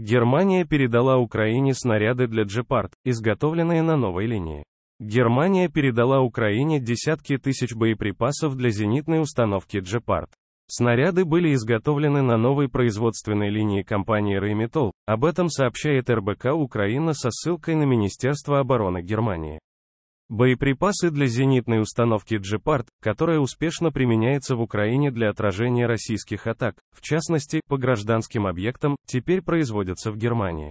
Германия передала Украине снаряды для «Джепард», изготовленные на новой линии. Германия передала Украине десятки тысяч боеприпасов для зенитной установки «Джепард». Снаряды были изготовлены на новой производственной линии компании «Рейметол», об этом сообщает РБК Украина со ссылкой на Министерство обороны Германии. Боеприпасы для зенитной установки «Джепард», которая успешно применяется в Украине для отражения российских атак, в частности, по гражданским объектам, теперь производятся в Германии.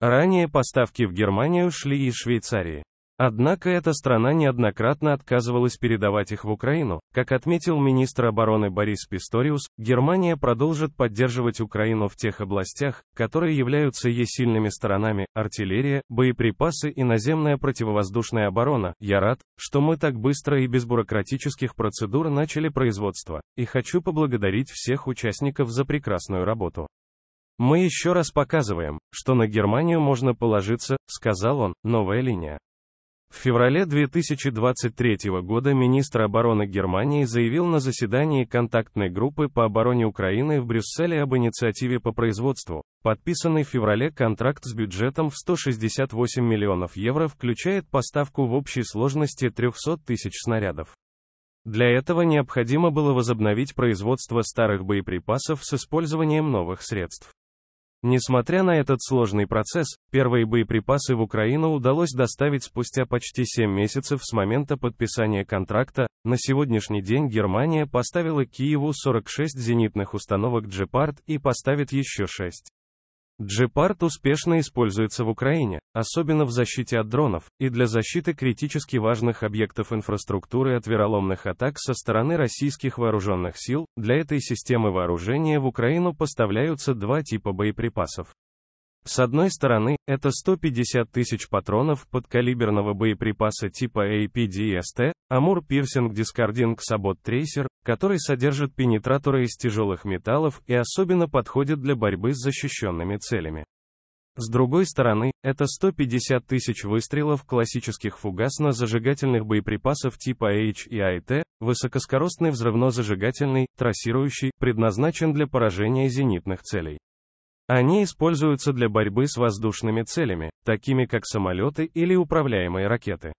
Ранее поставки в Германию шли из Швейцарии. Однако эта страна неоднократно отказывалась передавать их в Украину. Как отметил министр обороны Борис Писториус, Германия продолжит поддерживать Украину в тех областях, которые являются ее сильными сторонами – артиллерия, боеприпасы и наземная противовоздушная оборона. Я рад, что мы так быстро и без бюрократических процедур начали производство, и хочу поблагодарить всех участников за прекрасную работу. Мы еще раз показываем, что на Германию можно положиться, сказал он, новая линия. В феврале 2023 года министр обороны Германии заявил на заседании контактной группы по обороне Украины в Брюсселе об инициативе по производству. Подписанный в феврале контракт с бюджетом в 168 миллионов евро включает поставку в общей сложности 300 тысяч снарядов. Для этого необходимо было возобновить производство старых боеприпасов с использованием новых средств. Несмотря на этот сложный процесс, первые боеприпасы в Украину удалось доставить спустя почти 7 месяцев с момента подписания контракта. На сегодняшний день Германия поставила Киеву 46 зенитных установок «Джепард» и поставит еще 6. Джепард успешно используется в Украине, особенно в защите от дронов, и для защиты критически важных объектов инфраструктуры от вероломных атак со стороны российских вооруженных сил. Для этой системы вооружения в Украину поставляются два типа боеприпасов. С одной стороны, это 150 тысяч патронов подкалиберного боеприпаса типа APDST, Амур Пирсинг Дискординг, Сабот Трейсер, который содержит пенетраторы из тяжелых металлов и особенно подходит для борьбы с защищенными целями. С другой стороны, это 150 тысяч выстрелов классических фугасно-зажигательных боеприпасов типа H и IT, высокоскоростный взрывно-зажигательный, трассирующий, предназначен для поражения зенитных целей. Они используются для борьбы с воздушными целями, такими как самолеты или управляемые ракеты.